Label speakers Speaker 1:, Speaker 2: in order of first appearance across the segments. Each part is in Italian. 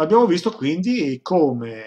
Speaker 1: Abbiamo visto quindi come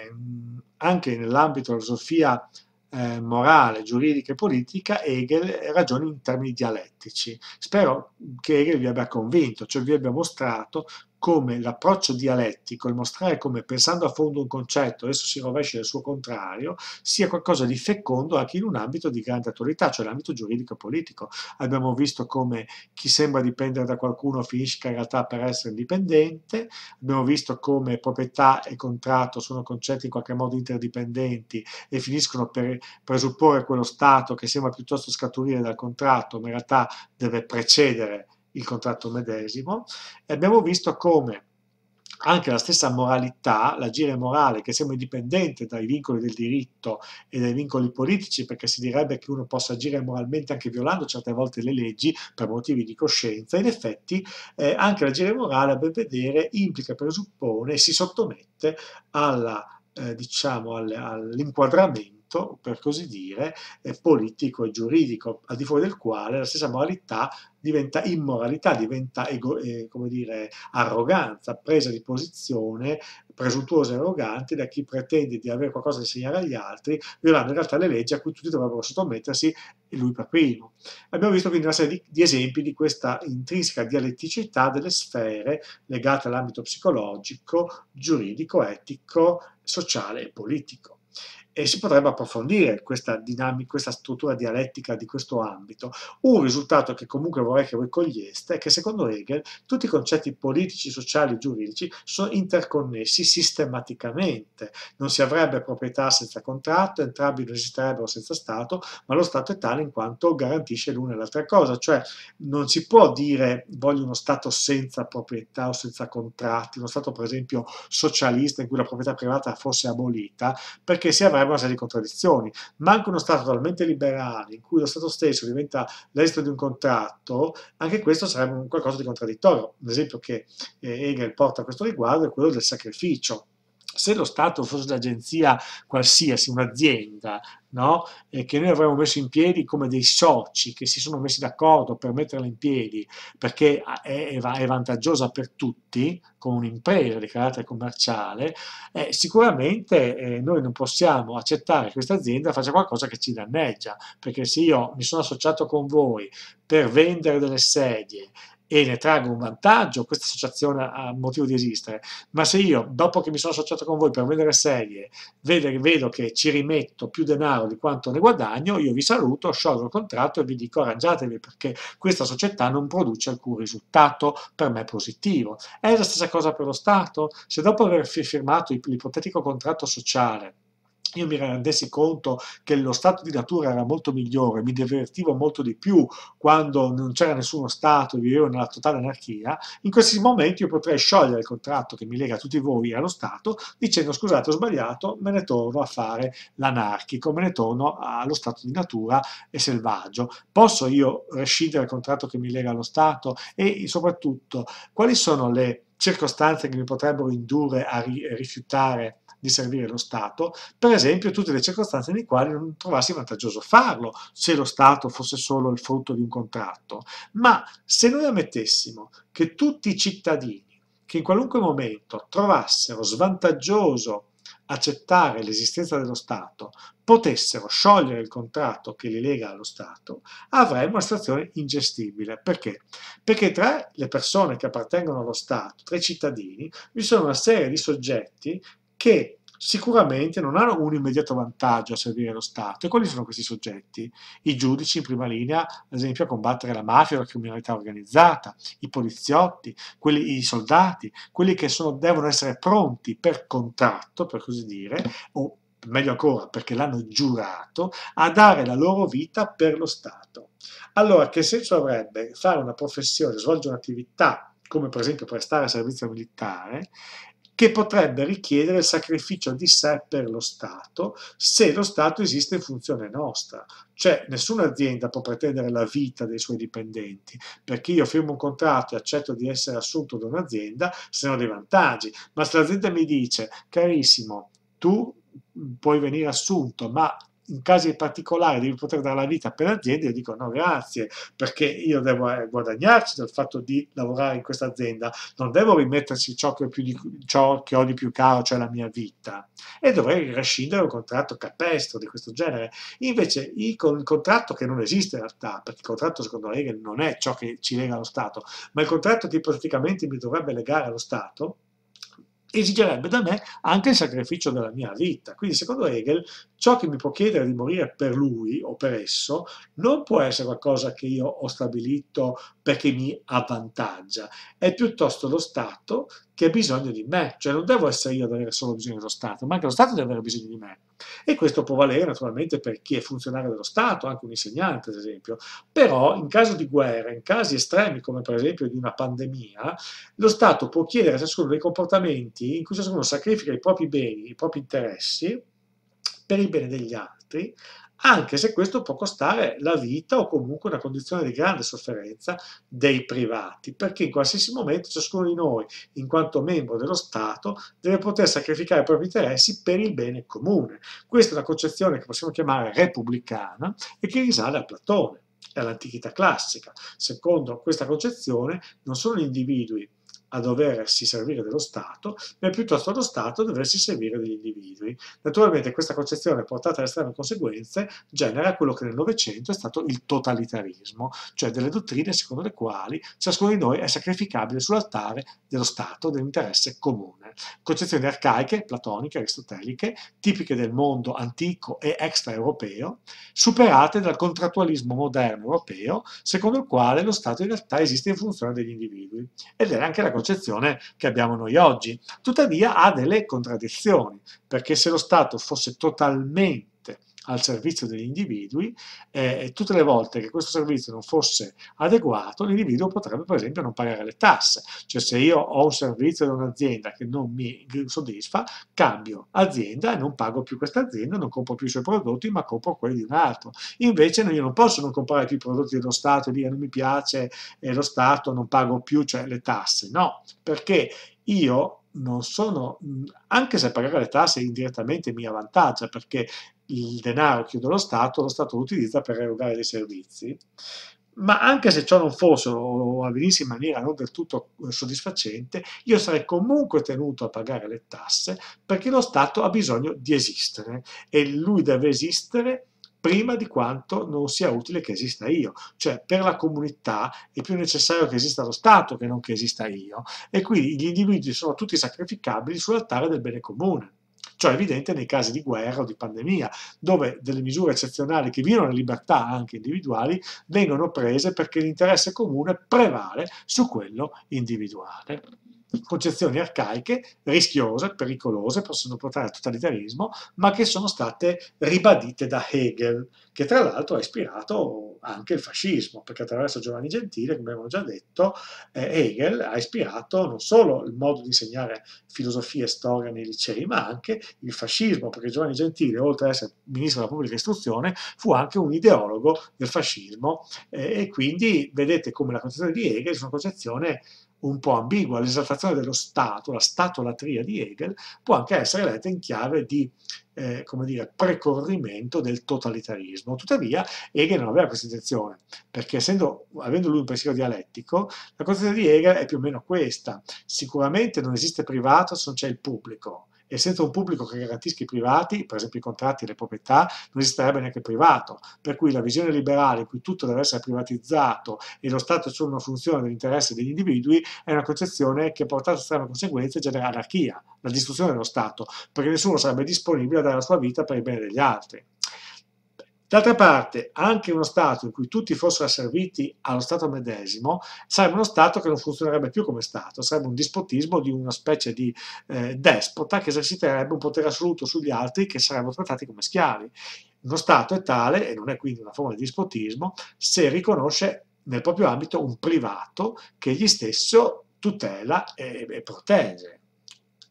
Speaker 1: anche nell'ambito della filosofia eh, morale, giuridica e politica, Hegel ragioni in termini dialettici. Spero che Hegel vi abbia convinto, cioè vi abbia mostrato come l'approccio dialettico, il mostrare come pensando a fondo un concetto esso si rovescia il suo contrario, sia qualcosa di fecondo anche in un ambito di grande attualità, cioè l'ambito giuridico-politico. e Abbiamo visto come chi sembra dipendere da qualcuno finisce in realtà per essere indipendente, abbiamo visto come proprietà e contratto sono concetti in qualche modo interdipendenti e finiscono per presupporre quello Stato che sembra piuttosto scaturire dal contratto, ma in realtà deve precedere il contratto medesimo e abbiamo visto come anche la stessa moralità, l'agire morale, che siamo dipendente dai vincoli del diritto e dai vincoli politici, perché si direbbe che uno possa agire moralmente anche violando certe volte le leggi per motivi di coscienza, in effetti eh, anche l'agire morale, a ben vedere, implica, presuppone, si sottomette alla, eh, diciamo, all'inquadramento diritto, per così dire, eh, politico e giuridico, al di fuori del quale la stessa moralità diventa immoralità, diventa ego, eh, come dire, arroganza, presa di posizione presuntuosa e arrogante da chi pretende di avere qualcosa da insegnare agli altri, violando in realtà le leggi a cui tutti dovrebbero sottomettersi lui per primo. Abbiamo visto quindi una serie di, di esempi di questa intrinseca dialetticità delle sfere legate all'ambito psicologico, giuridico, etico, sociale e politico e si potrebbe approfondire questa, dinamica, questa struttura dialettica di questo ambito. Un risultato che comunque vorrei che voi coglieste è che secondo Hegel tutti i concetti politici, sociali e giuridici sono interconnessi sistematicamente. Non si avrebbe proprietà senza contratto, entrambi non esisterebbero senza Stato, ma lo Stato è tale in quanto garantisce l'una e l'altra cosa, cioè non si può dire voglio uno Stato senza proprietà o senza contratti, uno Stato per esempio socialista in cui la proprietà privata fosse abolita, perché si avrebbe creerebbe una serie di contraddizioni. Manca uno Stato talmente liberale in cui lo Stato stesso diventa l'esito di un contratto, anche questo sarebbe qualcosa di contraddittorio. L'esempio che eh, Hegel porta a questo riguardo è quello del sacrificio se lo Stato fosse un'agenzia qualsiasi, un'azienda, no? che noi avremmo messo in piedi come dei soci che si sono messi d'accordo per metterla in piedi perché è, è vantaggiosa per tutti, con un'impresa di carattere commerciale, eh, sicuramente eh, noi non possiamo accettare che questa azienda faccia qualcosa che ci danneggia, perché se io mi sono associato con voi per vendere delle sedie e ne traggo un vantaggio, questa associazione ha motivo di esistere, ma se io dopo che mi sono associato con voi per vendere serie, vedo, vedo che ci rimetto più denaro di quanto ne guadagno, io vi saluto, sciolgo il contratto e vi dico arrangiatevi perché questa società non produce alcun risultato per me positivo. È la stessa cosa per lo Stato? Se dopo aver firmato l'ipotetico contratto sociale io mi rendessi conto che lo stato di natura era molto migliore, mi divertivo molto di più quando non c'era nessuno stato, e vivevo nella totale anarchia, in questi momenti io potrei sciogliere il contratto che mi lega a tutti voi allo Stato dicendo scusate ho sbagliato, me ne torno a fare l'anarchico, me ne torno allo stato di natura e selvaggio. Posso io rescindere il contratto che mi lega allo Stato e soprattutto quali sono le circostanze che mi potrebbero indurre a rifiutare di servire lo Stato, per esempio tutte le circostanze nelle quali non trovassi vantaggioso farlo, se lo Stato fosse solo il frutto di un contratto. Ma se noi ammettessimo che tutti i cittadini che in qualunque momento trovassero svantaggioso accettare l'esistenza dello Stato, potessero sciogliere il contratto che li lega allo Stato, avremmo una situazione ingestibile. Perché? Perché tra le persone che appartengono allo Stato, tra i cittadini, vi sono una serie di soggetti che sicuramente non hanno un immediato vantaggio a servire lo Stato. E quali sono questi soggetti? I giudici in prima linea, ad esempio, a combattere la mafia o la criminalità organizzata, i poliziotti, quelli, i soldati, quelli che sono, devono essere pronti per contratto, per così dire, o meglio ancora perché l'hanno giurato, a dare la loro vita per lo Stato. Allora, che senso avrebbe fare una professione, svolgere un'attività come per esempio prestare servizio militare, che potrebbe richiedere il sacrificio di sé per lo Stato se lo Stato esiste in funzione nostra. Cioè nessuna azienda può pretendere la vita dei suoi dipendenti, perché io firmo un contratto e accetto di essere assunto da un'azienda se ne ho dei vantaggi, ma se l'azienda mi dice carissimo, tu puoi venire assunto, ma in casi particolari devi poter dare la vita per l'azienda, io dico no grazie, perché io devo eh, guadagnarci dal fatto di lavorare in questa azienda, non devo rimetterci ciò che, di, ciò che ho di più caro, cioè la mia vita, e dovrei rescindere un contratto capestro di questo genere. Invece il, il contratto che non esiste in realtà, perché il contratto secondo la Hegel non è ciò che ci lega allo Stato, ma il contratto che praticamente mi dovrebbe legare allo Stato, esigerebbe da me anche il sacrificio della mia vita. Quindi, secondo Hegel, ciò che mi può chiedere di morire per lui o per esso non può essere qualcosa che io ho stabilito perché mi avvantaggia, è piuttosto lo stato che ha bisogno di me, cioè non devo essere io ad avere solo bisogno dello Stato, ma anche lo Stato deve avere bisogno di me. E questo può valere naturalmente per chi è funzionario dello Stato, anche un insegnante ad esempio, però in caso di guerra, in casi estremi come per esempio di una pandemia, lo Stato può chiedere a ciascuno dei comportamenti in cui ciascuno sacrifica i propri beni, i propri interessi per il bene degli altri, anche se questo può costare la vita o comunque una condizione di grande sofferenza dei privati, perché in qualsiasi momento ciascuno di noi, in quanto membro dello Stato, deve poter sacrificare i propri interessi per il bene comune. Questa è una concezione che possiamo chiamare repubblicana e che risale a Platone e all'antichità classica. Secondo questa concezione non sono gli individui a doversi servire dello Stato, ma piuttosto lo Stato a doversi servire degli individui. Naturalmente questa concezione portata alle estreme conseguenze genera quello che nel Novecento è stato il totalitarismo, cioè delle dottrine secondo le quali ciascuno di noi è sacrificabile sull'altare dello Stato, dell'interesse comune concezioni arcaiche, platoniche, aristoteliche, tipiche del mondo antico e extraeuropeo, superate dal contrattualismo moderno europeo, secondo il quale lo Stato in realtà esiste in funzione degli individui. Ed è anche la concezione che abbiamo noi oggi. Tuttavia ha delle contraddizioni, perché se lo Stato fosse totalmente al servizio degli individui eh, e tutte le volte che questo servizio non fosse adeguato l'individuo potrebbe per esempio non pagare le tasse, cioè se io ho un servizio da un'azienda che non mi soddisfa cambio azienda e non pago più questa azienda, non compro più i suoi prodotti ma compro quelli di un altro, invece io non posso non comprare più i prodotti dello Stato e dire non mi piace eh, lo Stato, non pago più cioè, le tasse, no, perché io non sono, anche se pagare le tasse indirettamente mi avvantaggia perché il denaro che lo Stato, lo Stato lo utilizza per erogare dei servizi, ma anche se ciò non fosse o avvenisse in maniera non del tutto eh, soddisfacente, io sarei comunque tenuto a pagare le tasse perché lo Stato ha bisogno di esistere e lui deve esistere prima di quanto non sia utile che esista io. Cioè per la comunità è più necessario che esista lo Stato che non che esista io e quindi gli individui sono tutti sacrificabili sull'altare del bene comune. Ciò è evidente nei casi di guerra o di pandemia, dove delle misure eccezionali che violano le libertà anche individuali vengono prese perché l'interesse comune prevale su quello individuale concezioni arcaiche, rischiose, pericolose, possono portare al totalitarismo, ma che sono state ribadite da Hegel, che tra l'altro ha ispirato anche il fascismo, perché attraverso Giovanni Gentile, come abbiamo già detto, eh, Hegel ha ispirato non solo il modo di insegnare filosofia e storia nei licei, ma anche il fascismo, perché Giovanni Gentile, oltre ad essere ministro della pubblica istruzione, fu anche un ideologo del fascismo eh, e quindi vedete come la concezione di Hegel è una concezione un po' ambigua, l'esaltazione dello Stato, la statolatria di Hegel, può anche essere letta in chiave di eh, come dire, precorrimento del totalitarismo. Tuttavia Hegel non aveva questa intenzione, perché essendo, avendo lui un pensiero dialettico, la concezione di Hegel è più o meno questa. Sicuramente non esiste privato se non c'è il pubblico, e senza un pubblico che garantisca i privati, per esempio i contratti e le proprietà, non esisterebbe neanche il privato, per cui la visione liberale in cui tutto deve essere privatizzato e lo Stato è solo una funzione dell'interesse degli individui è una concezione che portata a conseguenze e genera anarchia, la distruzione dello Stato, perché nessuno sarebbe disponibile a dare la sua vita per il bene degli altri. D'altra parte, anche uno Stato in cui tutti fossero asserviti allo Stato medesimo, sarebbe uno Stato che non funzionerebbe più come Stato, sarebbe un dispotismo di una specie di eh, despota che eserciterebbe un potere assoluto sugli altri che sarebbero trattati come schiavi. Uno Stato è tale, e non è quindi una forma di dispotismo, se riconosce nel proprio ambito un privato che egli stesso tutela e, e protegge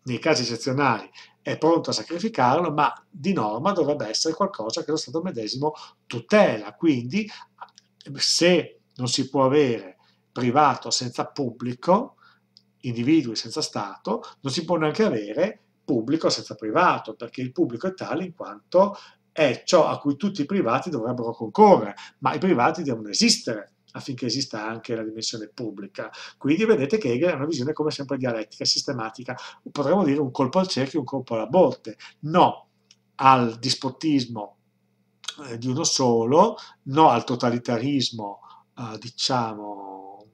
Speaker 1: nei casi eccezionali è pronto a sacrificarlo, ma di norma dovrebbe essere qualcosa che lo Stato medesimo tutela. Quindi, se non si può avere privato senza pubblico, individui senza Stato, non si può neanche avere pubblico senza privato, perché il pubblico è tale in quanto è ciò a cui tutti i privati dovrebbero concorrere, ma i privati devono esistere affinché esista anche la dimensione pubblica. Quindi vedete che Hegel ha una visione come sempre dialettica, sistematica, potremmo dire un colpo al cerchio, un colpo alla botte, no al dispotismo eh, di uno solo, no al totalitarismo, eh, diciamo,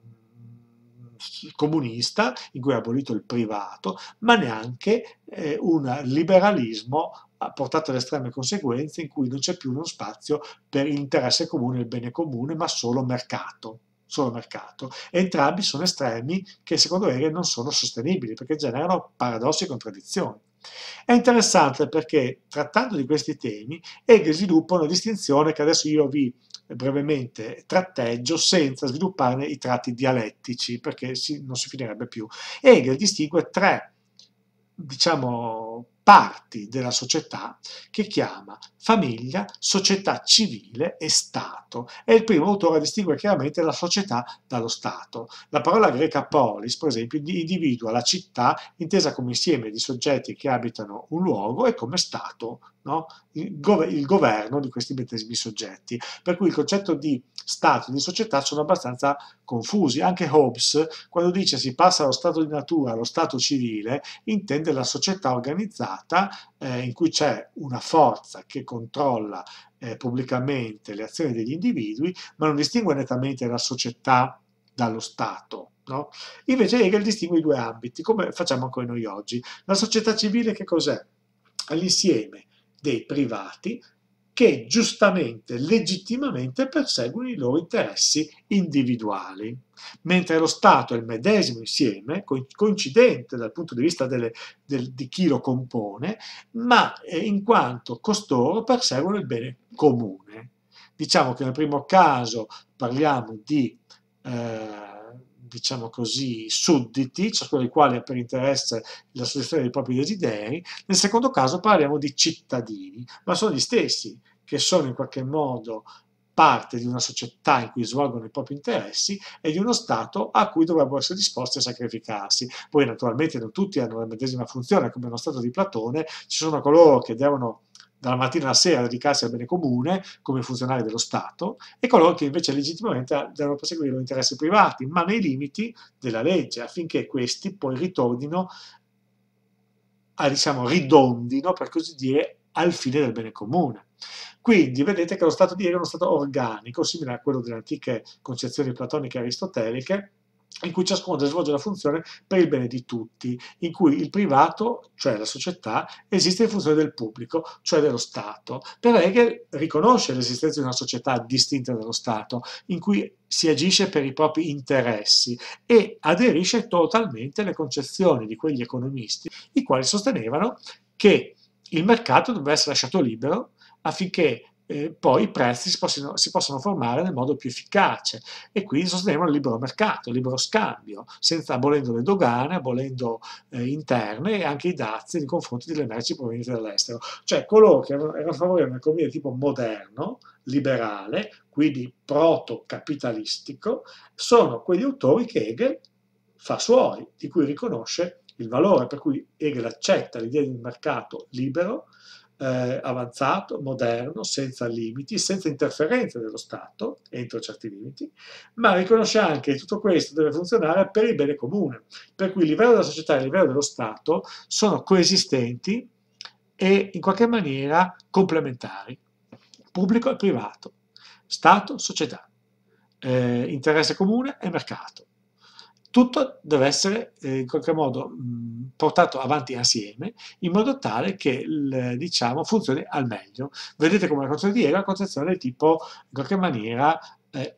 Speaker 1: mm, comunista in cui ha abolito il privato, ma neanche eh, un liberalismo ha portato alle estreme conseguenze in cui non c'è più uno spazio per l'interesse comune e il bene comune, ma solo mercato. Solo mercato. entrambi sono estremi che secondo Hegel non sono sostenibili perché generano paradossi e contraddizioni. È interessante perché trattando di questi temi Hegel sviluppa una distinzione che adesso io vi brevemente tratteggio senza svilupparne i tratti dialettici perché si, non si finirebbe più. Hegel distingue tre diciamo, parti della società che chiama famiglia, società civile e Stato. È il primo autore a distinguere chiaramente la società dallo Stato. La parola greca polis, per esempio, individua la città intesa come insieme di soggetti che abitano un luogo e come Stato no? il, gov il, governo di questi medesimi soggetti. Per cui il concetto di Stato e di società sono abbastanza confusi. Anche Hobbes, quando dice si passa dallo stato di natura allo stato civile, intende la società organizzata eh, in cui c'è una forza che controlla eh, pubblicamente le azioni degli individui, ma non distingue nettamente la società dallo Stato. No? Invece Hegel distingue i due ambiti, come facciamo anche noi oggi. La società civile che cos'è? L'insieme dei privati che giustamente, legittimamente perseguono i loro interessi individuali, mentre lo Stato è il medesimo insieme, coincidente dal punto di vista delle, del, di chi lo compone, ma eh, in quanto costoro perseguono il bene comune. Diciamo che nel primo caso parliamo di eh, diciamo così, sudditi, ciascuno cioè dei quali ha per interesse la soddisfazione dei propri desideri, nel secondo caso parliamo di cittadini, ma sono gli stessi che sono in qualche modo parte di una società in cui svolgono i propri interessi e di uno Stato a cui dovrebbero essere disposti a sacrificarsi. Poi naturalmente non tutti hanno la medesima funzione, come nello Stato di Platone, ci sono coloro che devono dalla mattina alla sera a dedicarsi al bene comune come funzionari dello Stato e coloro che invece legittimamente devono perseguire gli interessi privati, ma nei limiti della legge, affinché questi poi ritornino a, diciamo, ridondino, per così dire, al fine del bene comune. Quindi vedete che lo Stato di ieri è uno Stato organico, simile a quello delle antiche concezioni platoniche e aristoteliche, in cui ciascuno deve svolgere una funzione per il bene di tutti, in cui il privato, cioè la società, esiste in funzione del pubblico, cioè dello Stato. Per Hegel riconosce l'esistenza di una società distinta dallo Stato, in cui si agisce per i propri interessi e aderisce totalmente alle concezioni di quegli economisti, i quali sostenevano che il mercato doveva essere lasciato libero affinché eh, poi i prezzi si possono, si possono, formare nel modo più efficace e quindi sostenevano il libero mercato, il libero scambio, senza abolendo le dogane, abolendo eh, interne e anche i dazi nei confronti delle merci provenienti dall'estero. Cioè coloro che erano favorevoli a un'economia di tipo moderno, liberale, quindi proto-capitalistico, sono quegli autori che Hegel fa suoi, di cui riconosce il valore, per cui Hegel accetta l'idea di un mercato libero, eh, avanzato, moderno, senza limiti, senza interferenze dello Stato, entro certi limiti, ma riconosce anche che tutto questo deve funzionare per il bene comune, per cui il livello della società e il livello dello Stato sono coesistenti e in qualche maniera complementari, pubblico e privato, Stato, società, eh, interesse comune e mercato tutto deve essere eh, in qualche modo mh, mm, portato avanti assieme in modo tale che il, diciamo, funzioni al meglio. Vedete come la concezione di Hegel è una concezione tipo in qualche maniera eh,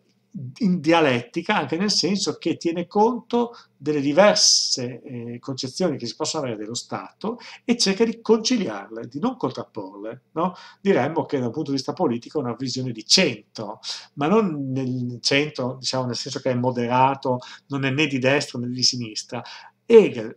Speaker 1: in dialettica anche nel senso che tiene conto delle diverse eh, concezioni che si possono avere dello Stato e cerca di conciliarle, di non contrapporle. No? Diremmo che da un punto di vista politico è una visione di centro, ma non nel centro, diciamo nel senso che è moderato, non è né di destra né di sinistra. Hegel,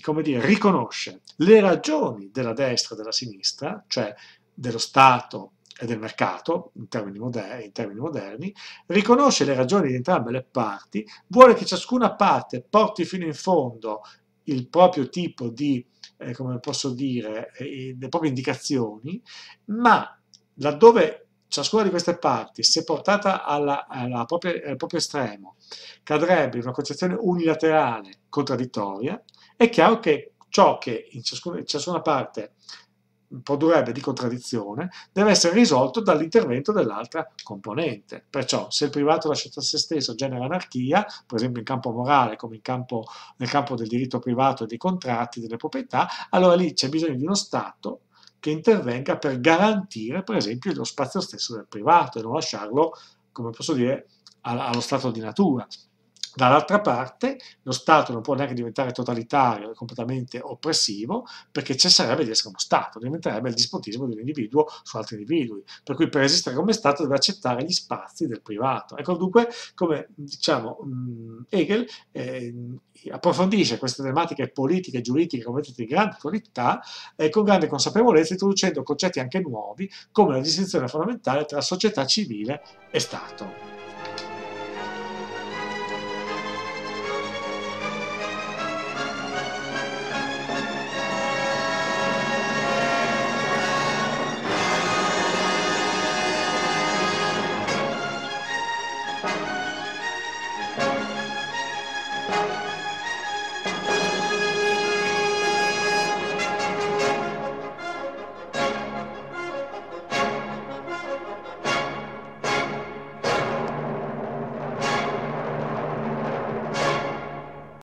Speaker 1: come dire, riconosce le ragioni della destra e della sinistra, cioè dello Stato e del mercato, in termini, moderni, in termini moderni, riconosce le ragioni di entrambe le parti, vuole che ciascuna parte porti fino in fondo il proprio tipo di, eh, come posso dire, eh, le proprie indicazioni, ma laddove ciascuna di queste parti, se portata alla, alla propria, al proprio estremo, cadrebbe in una concezione unilaterale contraddittoria, è chiaro che ciò che in ciascuna, in ciascuna parte produrrebbe di contraddizione, deve essere risolto dall'intervento dell'altra componente. Perciò se il privato lasciato a se stesso genera anarchia, per esempio in campo morale come campo, nel campo del diritto privato e dei contratti, delle proprietà, allora lì c'è bisogno di uno Stato che intervenga per garantire per esempio lo spazio stesso del privato e non lasciarlo, come posso dire, allo stato di natura. Dall'altra parte lo Stato non può neanche diventare totalitario e completamente oppressivo perché cesserebbe di essere uno Stato, diventerebbe il dispotismo di un individuo su altri individui, per cui per esistere come Stato deve accettare gli spazi del privato. Ecco dunque come diciamo, Hegel eh, approfondisce queste tematiche politiche e giuridiche come di grande attualità eh, con grande consapevolezza introducendo concetti anche nuovi come la distinzione fondamentale tra società civile e Stato.